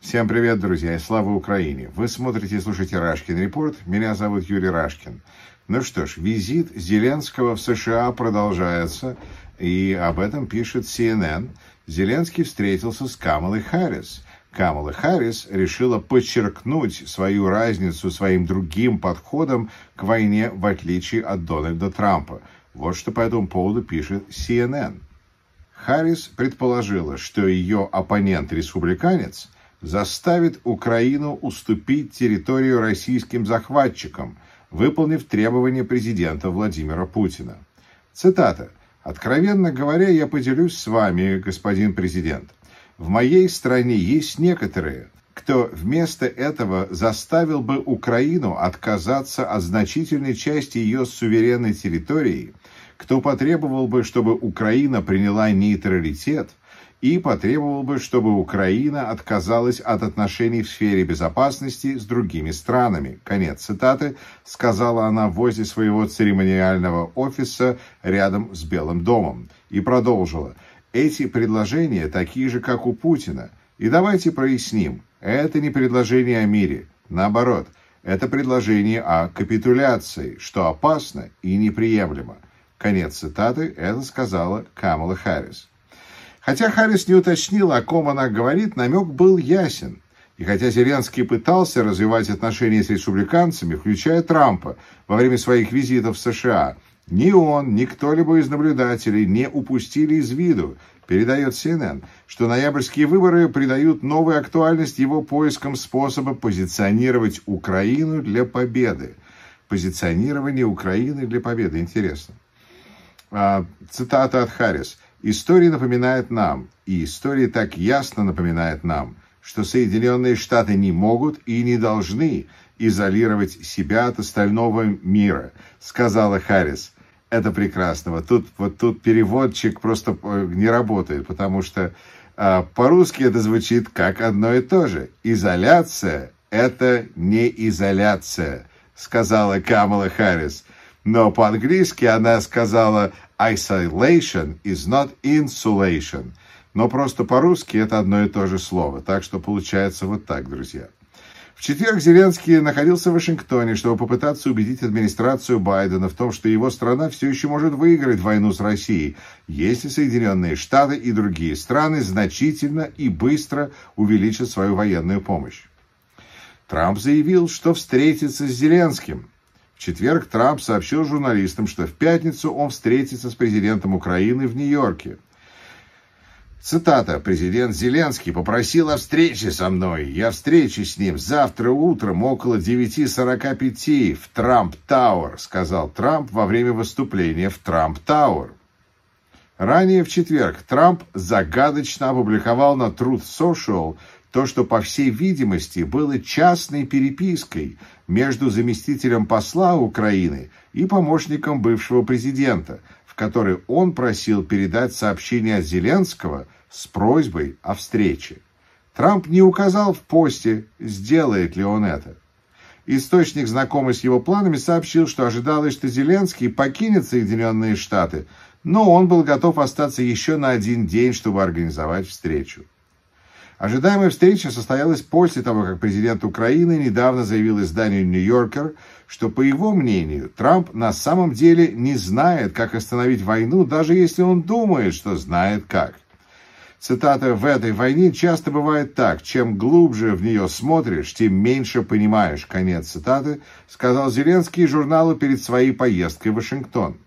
Всем привет, друзья, и слава Украине! Вы смотрите и слушаете Рашкин Репорт. Меня зовут Юрий Рашкин. Ну что ж, визит Зеленского в США продолжается, и об этом пишет CNN. Зеленский встретился с Камалой Харрис. Камала Харрис решила подчеркнуть свою разницу своим другим подходом к войне, в отличие от Дональда Трампа. Вот что по этому поводу пишет CNN. Харрис предположила, что ее оппонент-республиканец – заставит Украину уступить территорию российским захватчикам, выполнив требования президента Владимира Путина. Цитата. «Откровенно говоря, я поделюсь с вами, господин президент. В моей стране есть некоторые, кто вместо этого заставил бы Украину отказаться от значительной части ее суверенной территории, кто потребовал бы, чтобы Украина приняла нейтралитет, и потребовал бы, чтобы Украина отказалась от отношений в сфере безопасности с другими странами. Конец цитаты, сказала она возле своего церемониального офиса рядом с Белым домом. И продолжила. Эти предложения такие же, как у Путина. И давайте проясним, это не предложение о мире. Наоборот, это предложение о капитуляции, что опасно и неприемлемо. Конец цитаты это сказала Камала Харрис. Хотя Харрис не уточнил, о ком она говорит, намек был ясен. И хотя Зеленский пытался развивать отношения с республиканцами, включая Трампа, во время своих визитов в США, ни он, ни кто-либо из наблюдателей не упустили из виду, передает CNN, что ноябрьские выборы придают новую актуальность его поискам способа позиционировать Украину для победы. Позиционирование Украины для победы. Интересно. А, цитата от Харрис. История напоминает нам, и история так ясно напоминает нам, что Соединенные Штаты не могут и не должны изолировать себя от остального мира, сказала Харрис. Это прекрасного. Тут, вот тут переводчик просто э, не работает, потому что э, по-русски это звучит как одно и то же. Изоляция – это не изоляция, сказала Камала Харрис но по-английски она сказала «isolation is not insulation». Но просто по-русски это одно и то же слово, так что получается вот так, друзья. В четверг Зеленский находился в Вашингтоне, чтобы попытаться убедить администрацию Байдена в том, что его страна все еще может выиграть войну с Россией, если Соединенные Штаты и другие страны значительно и быстро увеличат свою военную помощь. Трамп заявил, что встретится с Зеленским – в четверг Трамп сообщил журналистам, что в пятницу он встретится с президентом Украины в Нью-Йорке. Цитата. «Президент Зеленский попросил о встрече со мной. Я встречу с ним завтра утром около 9.45 в Трамп Тауэр», сказал Трамп во время выступления в Трамп Тауэр. Ранее в четверг Трамп загадочно опубликовал на Truth Social то, что, по всей видимости, было частной перепиской между заместителем посла Украины и помощником бывшего президента, в которой он просил передать сообщение от Зеленского с просьбой о встрече. Трамп не указал в посте, сделает ли он это. Источник, знакомый с его планами, сообщил, что ожидалось, что Зеленский покинет Соединенные Штаты, но он был готов остаться еще на один день, чтобы организовать встречу. Ожидаемая встреча состоялась после того, как президент Украины недавно заявил изданию «Нью-Йоркер», что, по его мнению, Трамп на самом деле не знает, как остановить войну, даже если он думает, что знает как. Цитата «В этой войне часто бывает так, чем глубже в нее смотришь, тем меньше понимаешь», конец цитаты, сказал Зеленский журналу перед своей поездкой в Вашингтон.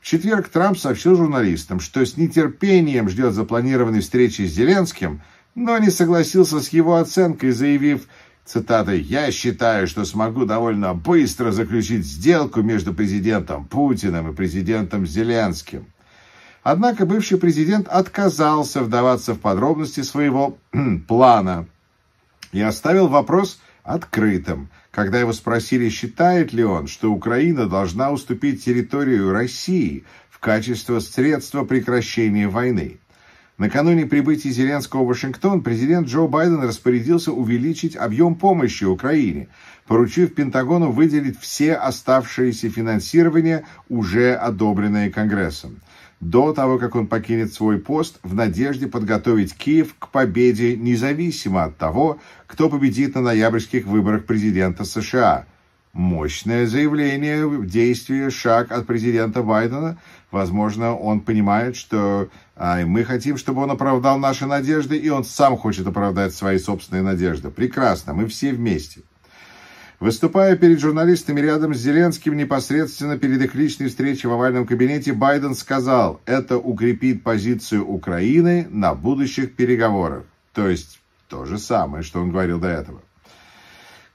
В четверг Трамп сообщил журналистам, что с нетерпением ждет запланированной встречи с Зеленским – но не согласился с его оценкой, заявив, цитата, «Я считаю, что смогу довольно быстро заключить сделку между президентом Путиным и президентом Зеленским». Однако бывший президент отказался вдаваться в подробности своего плана и оставил вопрос открытым, когда его спросили, считает ли он, что Украина должна уступить территорию России в качестве средства прекращения войны. Накануне прибытия Зеленского в Вашингтон президент Джо Байден распорядился увеличить объем помощи Украине, поручив Пентагону выделить все оставшиеся финансирования, уже одобренные Конгрессом, до того, как он покинет свой пост в надежде подготовить Киев к победе независимо от того, кто победит на ноябрьских выборах президента США – мощное заявление в действии, шаг от президента Байдена. Возможно, он понимает, что а, мы хотим, чтобы он оправдал наши надежды, и он сам хочет оправдать свои собственные надежды. Прекрасно, мы все вместе. Выступая перед журналистами рядом с Зеленским, непосредственно перед их личной встречей в овальном кабинете, Байден сказал, это укрепит позицию Украины на будущих переговорах. То есть то же самое, что он говорил до этого.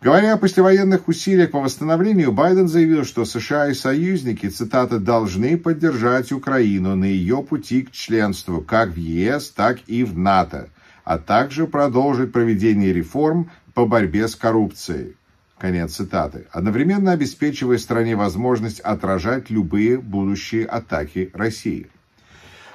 Говоря о послевоенных усилиях по восстановлению, Байден заявил, что США и союзники, цитата, «должны поддержать Украину на ее пути к членству как в ЕС, так и в НАТО, а также продолжить проведение реформ по борьбе с коррупцией». Конец цитаты. Одновременно обеспечивая стране возможность отражать любые будущие атаки России.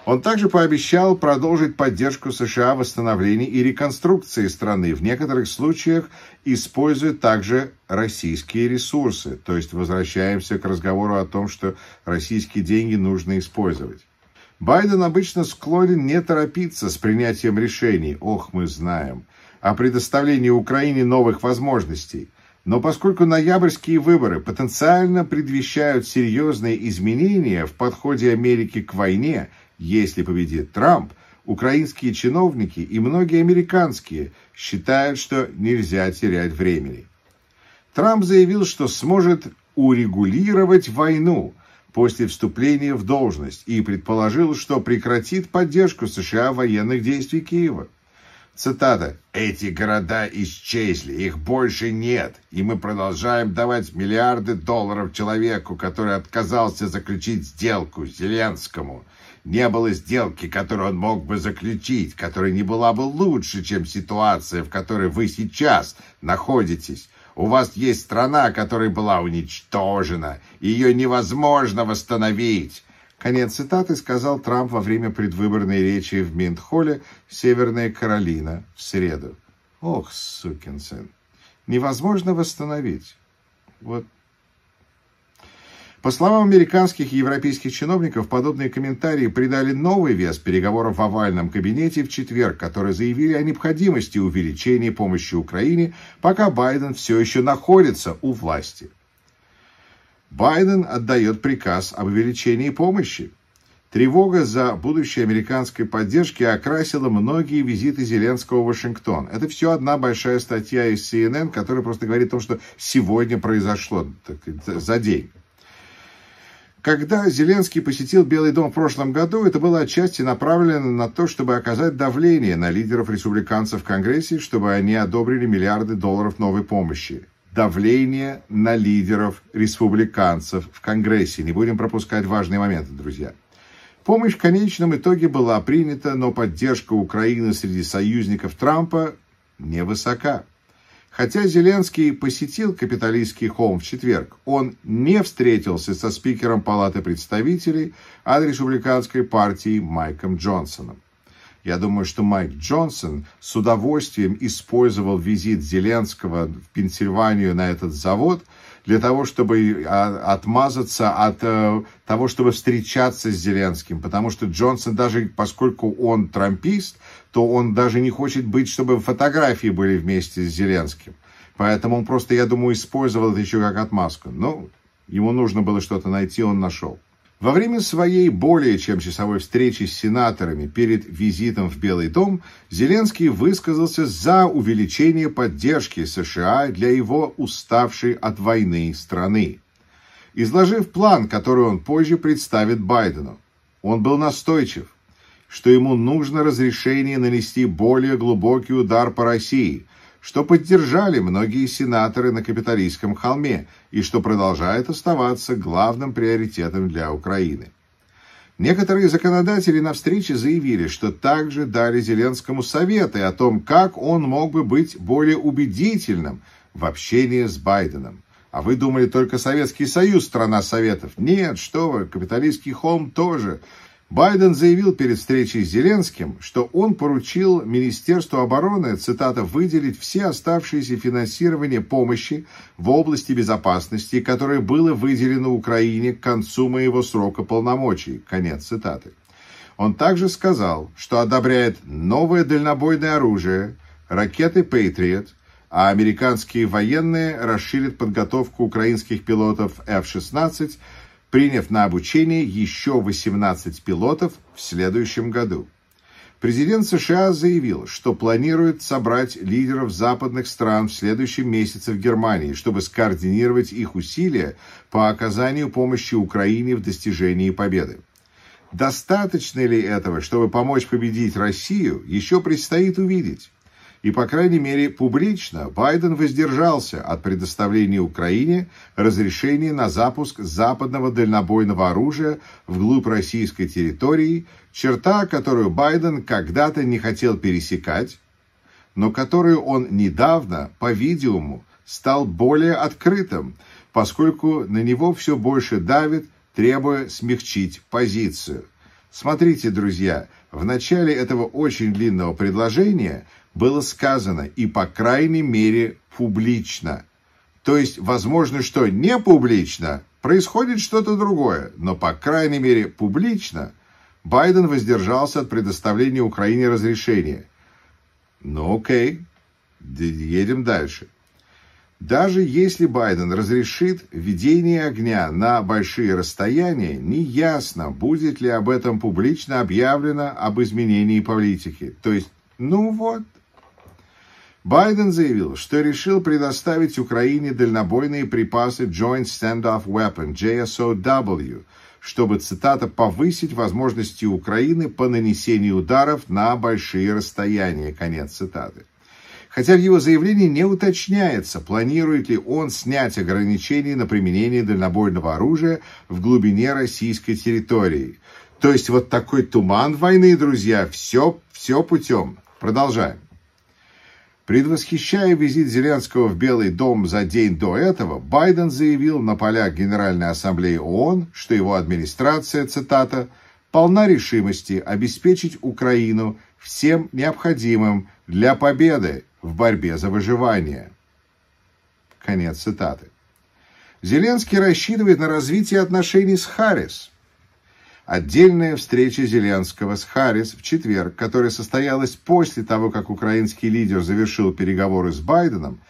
Он также пообещал продолжить поддержку США в восстановлении и реконструкции страны, в некоторых случаях используя также российские ресурсы. То есть возвращаемся к разговору о том, что российские деньги нужно использовать. Байден обычно склонен не торопиться с принятием решений, ох, мы знаем, о предоставлении Украине новых возможностей. Но поскольку ноябрьские выборы потенциально предвещают серьезные изменения в подходе Америки к войне – если победит Трамп, украинские чиновники и многие американские считают, что нельзя терять времени. Трамп заявил, что сможет урегулировать войну после вступления в должность и предположил, что прекратит поддержку США военных действий Киева. Цитата. «Эти города исчезли, их больше нет, и мы продолжаем давать миллиарды долларов человеку, который отказался заключить сделку Зеленскому, не было сделки, которую он мог бы заключить, которая не была бы лучше, чем ситуация, в которой вы сейчас находитесь. У вас есть страна, которая была уничтожена. Ее невозможно восстановить. Конец цитаты сказал Трамп во время предвыборной речи в Минтхолле «Северная Каролина» в среду. Ох, сукин сын, невозможно восстановить. Вот по словам американских и европейских чиновников, подобные комментарии придали новый вес переговорам в овальном кабинете в четверг, которые заявили о необходимости увеличения помощи Украине, пока Байден все еще находится у власти. Байден отдает приказ об увеличении помощи. Тревога за будущее американской поддержки окрасила многие визиты Зеленского в Вашингтон. Это все одна большая статья из CNN, которая просто говорит о том, что сегодня произошло так, за день. Когда Зеленский посетил Белый дом в прошлом году, это было отчасти направлено на то, чтобы оказать давление на лидеров республиканцев в Конгрессе, чтобы они одобрили миллиарды долларов новой помощи. Давление на лидеров республиканцев в Конгрессе. Не будем пропускать важные моменты, друзья. Помощь в конечном итоге была принята, но поддержка Украины среди союзников Трампа невысока. Хотя Зеленский посетил капиталистский холм в четверг, он не встретился со спикером Палаты представителей от а республиканской партии Майком Джонсоном. Я думаю, что Майк Джонсон с удовольствием использовал визит Зеленского в Пенсильванию на этот завод для того, чтобы э, отмазаться от э, того, чтобы встречаться с Зеленским. Потому что Джонсон, даже поскольку он трампист, то он даже не хочет быть, чтобы фотографии были вместе с Зеленским. Поэтому он просто, я думаю, использовал это еще как отмазку. Но ну, ему нужно было что-то найти, он нашел. Во время своей более чем часовой встречи с сенаторами перед визитом в Белый дом Зеленский высказался за увеличение поддержки США для его уставшей от войны страны, изложив план, который он позже представит Байдену. Он был настойчив, что ему нужно разрешение нанести более глубокий удар по России – что поддержали многие сенаторы на Капитолийском холме и что продолжает оставаться главным приоритетом для Украины. Некоторые законодатели на встрече заявили, что также дали Зеленскому советы о том, как он мог бы быть более убедительным в общении с Байденом. А вы думали, только Советский Союз – страна советов? Нет, что вы, капиталистский холм тоже – Байден заявил перед встречей с Зеленским, что он поручил Министерству обороны, цитата, выделить все оставшиеся финансирование помощи в области безопасности, которое было выделено Украине к концу моего срока полномочий. Конец цитаты. Он также сказал, что одобряет новое дальнобойное оружие, ракеты Patriot, а американские военные расширят подготовку украинских пилотов F-16 приняв на обучение еще 18 пилотов в следующем году. Президент США заявил, что планирует собрать лидеров западных стран в следующем месяце в Германии, чтобы скоординировать их усилия по оказанию помощи Украине в достижении победы. Достаточно ли этого, чтобы помочь победить Россию, еще предстоит увидеть и, по крайней мере, публично Байден воздержался от предоставления Украине разрешения на запуск западного дальнобойного оружия вглубь российской территории, черта, которую Байден когда-то не хотел пересекать, но которую он недавно, по-видимому, стал более открытым, поскольку на него все больше давит, требуя смягчить позицию. Смотрите, друзья, в начале этого очень длинного предложения – было сказано и, по крайней мере, публично. То есть, возможно, что не публично происходит что-то другое, но, по крайней мере, публично Байден воздержался от предоставления Украине разрешения. Ну окей, едем дальше. Даже если Байден разрешит ведение огня на большие расстояния, неясно, будет ли об этом публично объявлено об изменении политики. То есть, ну вот, Байден заявил, что решил предоставить Украине дальнобойные припасы Joint Standoff Weapon, JSOW, чтобы, цитата, повысить возможности Украины по нанесению ударов на большие расстояния, конец цитаты. Хотя в его заявлении не уточняется, планирует ли он снять ограничения на применение дальнобойного оружия в глубине российской территории. То есть вот такой туман войны, друзья, все, все путем. Продолжаем. Предвосхищая визит Зеленского в Белый дом за день до этого, Байден заявил на полях Генеральной Ассамблеи ООН, что его администрация, цитата, «полна решимости обеспечить Украину всем необходимым для победы в борьбе за выживание». Конец цитаты. Зеленский рассчитывает на развитие отношений с Харрис – Отдельная встреча Зеленского с Харрис в четверг, которая состоялась после того, как украинский лидер завершил переговоры с Байденом,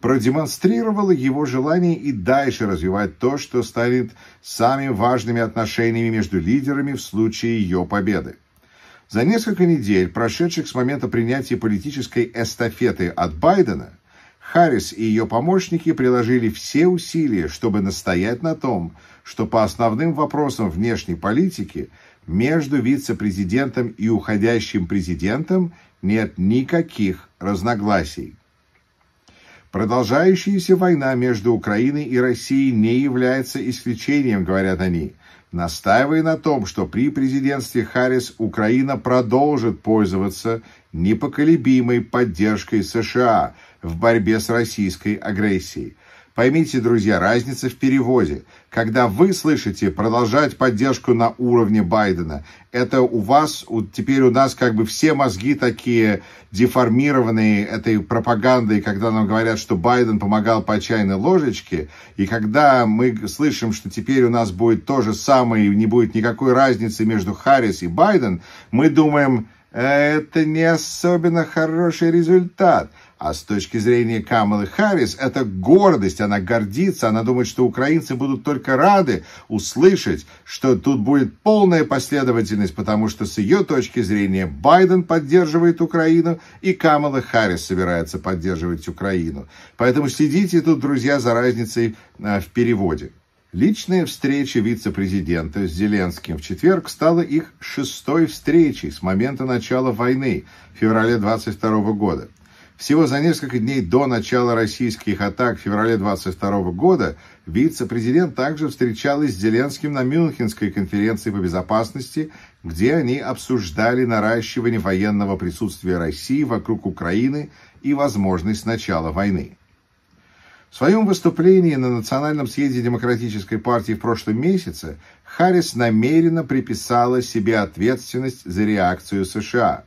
продемонстрировала его желание и дальше развивать то, что станет самыми важными отношениями между лидерами в случае ее победы. За несколько недель, прошедших с момента принятия политической эстафеты от Байдена, Харрис и ее помощники приложили все усилия, чтобы настоять на том, что по основным вопросам внешней политики между вице-президентом и уходящим президентом нет никаких разногласий. Продолжающаяся война между Украиной и Россией не является исключением, говорят они, настаивая на том, что при президентстве Харрис Украина продолжит пользоваться непоколебимой поддержкой США – в борьбе с российской агрессией. Поймите, друзья, разница в переводе. Когда вы слышите продолжать поддержку на уровне Байдена, это у вас, теперь у нас как бы все мозги такие деформированные этой пропагандой, когда нам говорят, что Байден помогал по чайной ложечке, и когда мы слышим, что теперь у нас будет то же самое, и не будет никакой разницы между Харрис и Байден, мы думаем, а это не особенно хороший результат. А с точки зрения Камалы Харрис, это гордость, она гордится, она думает, что украинцы будут только рады услышать, что тут будет полная последовательность, потому что с ее точки зрения Байден поддерживает Украину и Камала Харрис собирается поддерживать Украину. Поэтому следите тут, друзья, за разницей а, в переводе. Личная встреча вице-президента с Зеленским в четверг стала их шестой встречей с момента начала войны в феврале 22 года. Всего за несколько дней до начала российских атак в феврале 22 года вице-президент также встречалась с Зеленским на Мюнхенской конференции по безопасности, где они обсуждали наращивание военного присутствия России вокруг Украины и возможность начала войны. В своем выступлении на Национальном съезде Демократической партии в прошлом месяце Харрис намеренно приписала себе ответственность за реакцию США.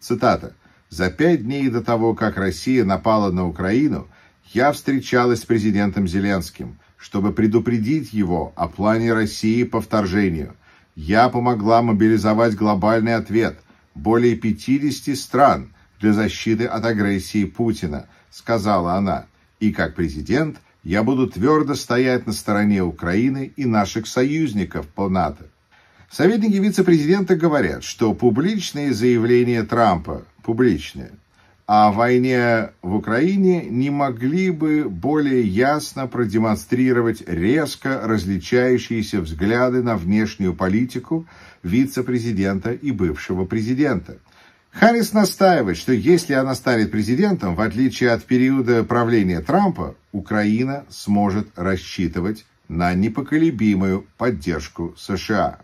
Цитата. «За пять дней до того, как Россия напала на Украину, я встречалась с президентом Зеленским, чтобы предупредить его о плане России по вторжению. Я помогла мобилизовать глобальный ответ более 50 стран для защиты от агрессии Путина», сказала она. И как президент я буду твердо стоять на стороне Украины и наших союзников по НАТО. Советники вице-президента говорят, что публичные заявления Трампа, публичные, о войне в Украине не могли бы более ясно продемонстрировать резко различающиеся взгляды на внешнюю политику вице-президента и бывшего президента – Харрис настаивает, что если она станет президентом, в отличие от периода правления Трампа, Украина сможет рассчитывать на непоколебимую поддержку США.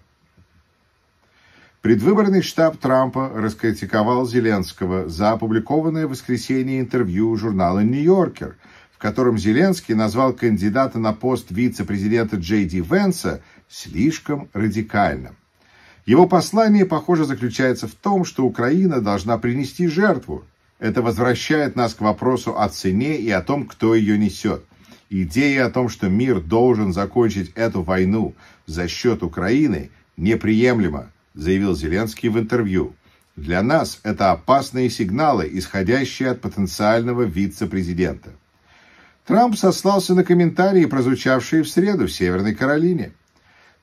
Предвыборный штаб Трампа раскритиковал Зеленского за опубликованное в воскресенье интервью журнала «Нью-Йоркер», в котором Зеленский назвал кандидата на пост вице-президента Джей Ди Венса слишком радикальным. Его послание, похоже, заключается в том, что Украина должна принести жертву. Это возвращает нас к вопросу о цене и о том, кто ее несет. Идея о том, что мир должен закончить эту войну за счет Украины, неприемлема, заявил Зеленский в интервью. Для нас это опасные сигналы, исходящие от потенциального вице-президента. Трамп сослался на комментарии, прозвучавшие в среду в Северной Каролине.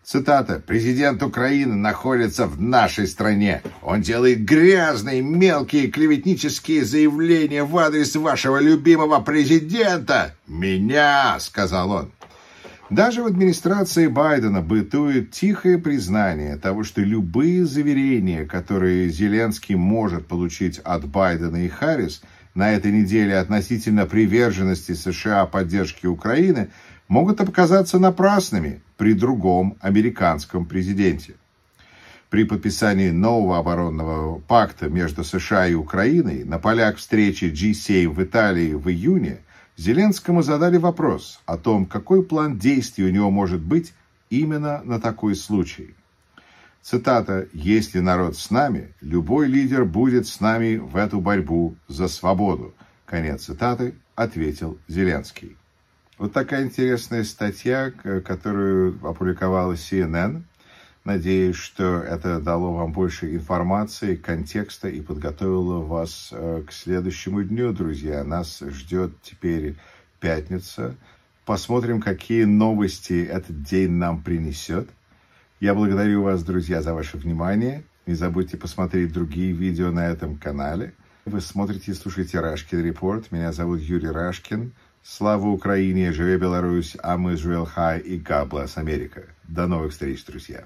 Цитата. «Президент Украины находится в нашей стране. Он делает грязные, мелкие клеветнические заявления в адрес вашего любимого президента. Меня!» — сказал он. Даже в администрации Байдена бытует тихое признание того, что любые заверения, которые Зеленский может получить от Байдена и Харрис на этой неделе относительно приверженности США поддержке Украины – могут оказаться напрасными при другом американском президенте. При подписании нового оборонного пакта между США и Украиной на полях встречи G7 в Италии в июне Зеленскому задали вопрос о том, какой план действий у него может быть именно на такой случай. Цитата «Если народ с нами, любой лидер будет с нами в эту борьбу за свободу», конец цитаты, ответил Зеленский. Вот такая интересная статья, которую опубликовала CNN. Надеюсь, что это дало вам больше информации, контекста и подготовило вас э, к следующему дню, друзья. Нас ждет теперь пятница. Посмотрим, какие новости этот день нам принесет. Я благодарю вас, друзья, за ваше внимание. Не забудьте посмотреть другие видео на этом канале. Вы смотрите и слушаете Рашкин Репорт. Меня зовут Юрий Рашкин. Слава Украине, живе Беларусь, а мы живем хай и God bless Америка. До новых встреч, друзья.